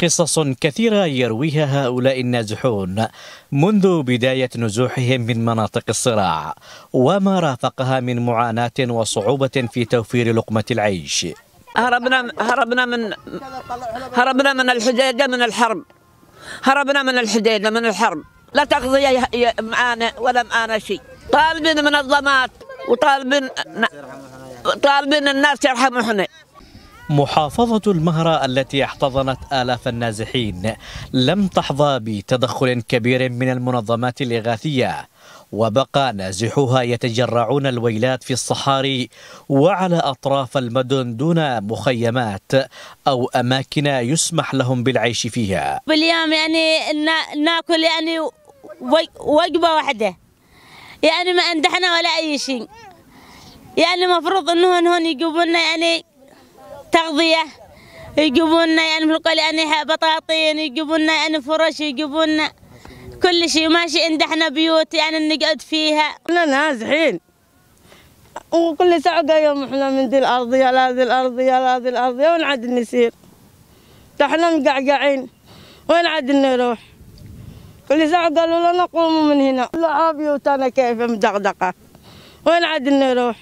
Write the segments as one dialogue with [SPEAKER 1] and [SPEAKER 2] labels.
[SPEAKER 1] قصص كثيرة يرويها هؤلاء النازحون منذ بداية نزوحهم من مناطق الصراع وما رافقها من معاناة وصعوبة في توفير لقمة العيش
[SPEAKER 2] هربنا هربنا من هربنا من الحديدة من الحرب هربنا من الحديدة من الحرب لا تقضي معانا ولا معانا شيء طالبين منظمات وطالبين طالبين الناس يرحموا
[SPEAKER 1] محافظة المهرة التي احتضنت آلاف النازحين لم تحظى بتدخل كبير من المنظمات الإغاثية وبقى نازحوها يتجرعون الويلات في الصحاري وعلى أطراف المدن دون مخيمات أو أماكن يسمح لهم بالعيش فيها
[SPEAKER 3] باليوم يعني ناكل يعني وجبة واحدة يعني ما أندحنا ولا أي شيء يعني المفروض أنهم هون يجيبوا لنا يعني تغذية يجيبوا لنا يعني في أنها يعني بطاطين يجيبوا لنا يعني فرش يجيبوا لنا كل شيء ماشي احنا بيوت يعني نقعد فيها
[SPEAKER 4] كلنا نازحين وكل ساعة يوم احنا من ذي الأرضية لهذه الأرضية لهذه الأرضية وين عاد نسير احنا مقعقعين وين عاد نروح كل ساعة قالوا لنا قوموا من هنا لا بيوتنا كيف مدغدقة وين عاد نروح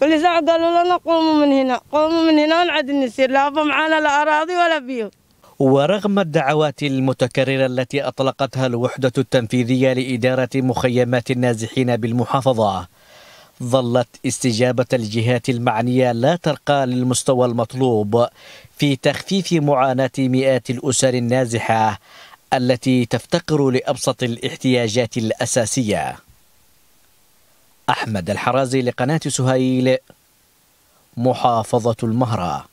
[SPEAKER 4] ساعة قالوا لنا قوموا من هنا قوموا من هنا ونعد نسير لا معانا لا أراضي ولا بيو
[SPEAKER 1] ورغم الدعوات المتكررة التي أطلقتها الوحدة التنفيذية لإدارة مخيمات النازحين بالمحافظة ظلت استجابة الجهات المعنية لا ترقى للمستوى المطلوب في تخفيف معاناة مئات الأسر النازحة التي تفتقر لأبسط الاحتياجات الأساسية أحمد الحرازي لقناة سهيل محافظة المهره